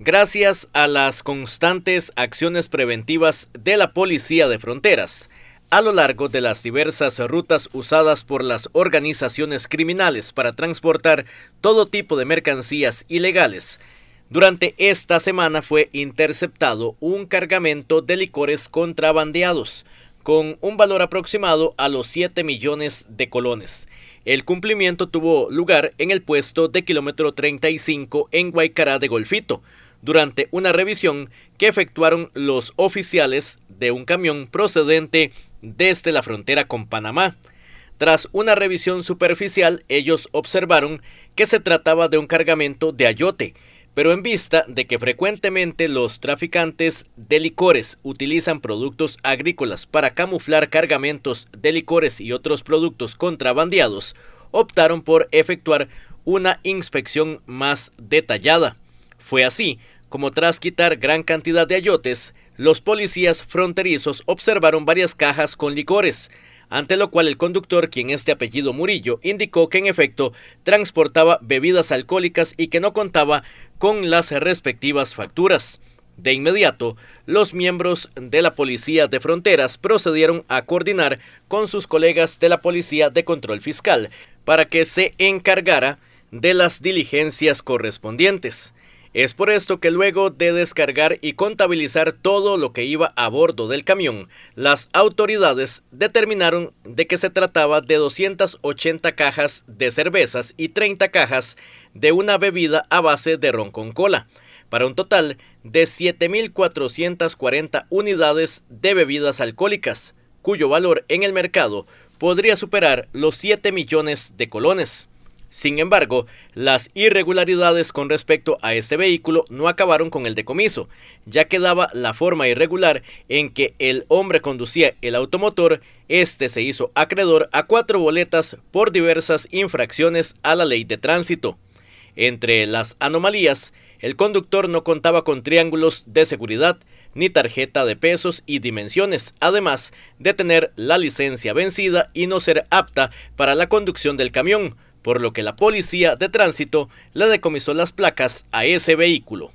Gracias a las constantes acciones preventivas de la Policía de Fronteras, a lo largo de las diversas rutas usadas por las organizaciones criminales para transportar todo tipo de mercancías ilegales, durante esta semana fue interceptado un cargamento de licores contrabandeados, con un valor aproximado a los 7 millones de colones. El cumplimiento tuvo lugar en el puesto de kilómetro 35 en Guaycará de Golfito, durante una revisión que efectuaron los oficiales de un camión procedente desde la frontera con Panamá. Tras una revisión superficial, ellos observaron que se trataba de un cargamento de ayote, pero en vista de que frecuentemente los traficantes de licores utilizan productos agrícolas para camuflar cargamentos de licores y otros productos contrabandeados, optaron por efectuar una inspección más detallada. Fue así como tras quitar gran cantidad de ayotes, los policías fronterizos observaron varias cajas con licores, ante lo cual el conductor, quien es de apellido Murillo, indicó que en efecto transportaba bebidas alcohólicas y que no contaba con las respectivas facturas. De inmediato, los miembros de la Policía de Fronteras procedieron a coordinar con sus colegas de la Policía de Control Fiscal para que se encargara de las diligencias correspondientes. Es por esto que luego de descargar y contabilizar todo lo que iba a bordo del camión, las autoridades determinaron de que se trataba de 280 cajas de cervezas y 30 cajas de una bebida a base de ron con cola, para un total de 7.440 unidades de bebidas alcohólicas, cuyo valor en el mercado podría superar los 7 millones de colones. Sin embargo, las irregularidades con respecto a este vehículo no acabaron con el decomiso, ya que daba la forma irregular en que el hombre conducía el automotor, este se hizo acreedor a cuatro boletas por diversas infracciones a la ley de tránsito. Entre las anomalías, el conductor no contaba con triángulos de seguridad ni tarjeta de pesos y dimensiones, además de tener la licencia vencida y no ser apta para la conducción del camión, por lo que la policía de tránsito le decomisó las placas a ese vehículo.